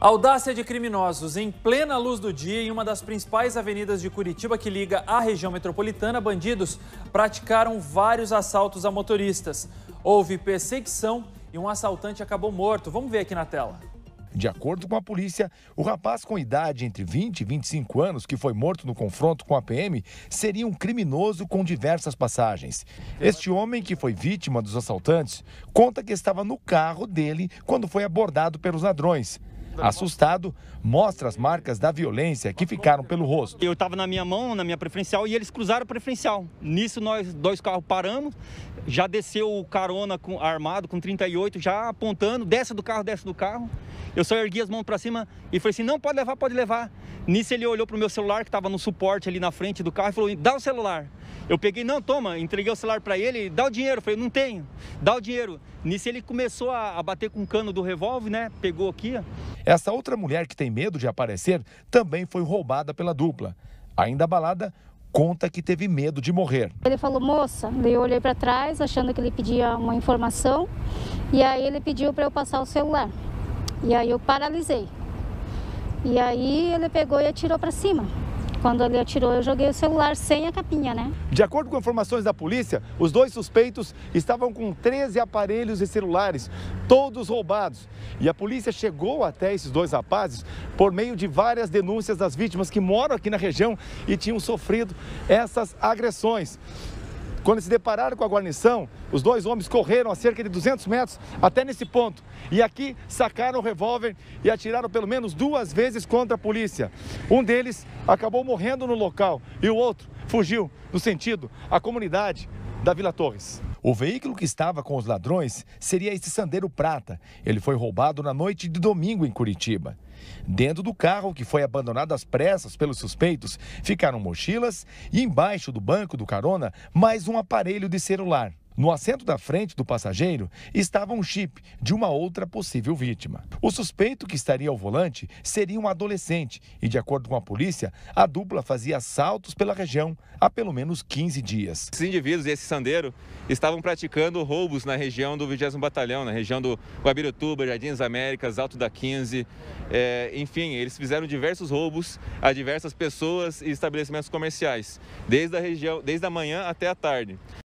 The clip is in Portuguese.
Audácia de criminosos em plena luz do dia em uma das principais avenidas de Curitiba que liga à região metropolitana, bandidos praticaram vários assaltos a motoristas. Houve perseguição e um assaltante acabou morto. Vamos ver aqui na tela. De acordo com a polícia, o rapaz com idade entre 20 e 25 anos que foi morto no confronto com a PM seria um criminoso com diversas passagens. Este homem, que foi vítima dos assaltantes, conta que estava no carro dele quando foi abordado pelos ladrões. Né? Assustado, mostra as marcas da violência que ficaram pelo rosto. Eu estava na minha mão, na minha preferencial, e eles cruzaram a preferencial. Nisso, nós dois carros paramos, já desceu o carona com, armado com 38, já apontando, desce do carro, desce do carro. Eu só ergui as mãos para cima e falei assim: não, pode levar, pode levar. Nisso ele olhou para o meu celular, que estava no suporte ali na frente do carro, e falou: dá o celular. Eu peguei, não, toma, entreguei o celular para ele, dá o dinheiro. Eu falei, não tenho, dá o dinheiro. Nisso ele começou a, a bater com o cano do revólver, né? Pegou aqui. Essa outra mulher que tem medo de aparecer também foi roubada pela dupla. Ainda abalada, conta que teve medo de morrer. Ele falou, moça, eu olhei para trás achando que ele pedia uma informação e aí ele pediu para eu passar o celular. E aí eu paralisei. E aí ele pegou e atirou para cima. Quando ele atirou, eu joguei o celular sem a capinha, né? De acordo com informações da polícia, os dois suspeitos estavam com 13 aparelhos e celulares, todos roubados. E a polícia chegou até esses dois rapazes por meio de várias denúncias das vítimas que moram aqui na região e tinham sofrido essas agressões. Quando se depararam com a guarnição, os dois homens correram a cerca de 200 metros até nesse ponto. E aqui sacaram o revólver e atiraram pelo menos duas vezes contra a polícia. Um deles acabou morrendo no local e o outro fugiu no sentido à comunidade da Vila Torres. O veículo que estava com os ladrões seria esse Sandero Prata. Ele foi roubado na noite de domingo em Curitiba. Dentro do carro, que foi abandonado às pressas pelos suspeitos, ficaram mochilas e embaixo do banco do carona mais um aparelho de celular. No assento da frente do passageiro estava um chip de uma outra possível vítima. O suspeito que estaria ao volante seria um adolescente e, de acordo com a polícia, a dupla fazia assaltos pela região há pelo menos 15 dias. Esses indivíduos e esse sandeiro estavam praticando roubos na região do 20 Batalhão, na região do Guabirutuba, Jardins Américas, Alto da 15. É, enfim, eles fizeram diversos roubos a diversas pessoas e estabelecimentos comerciais, desde a, região, desde a manhã até a tarde.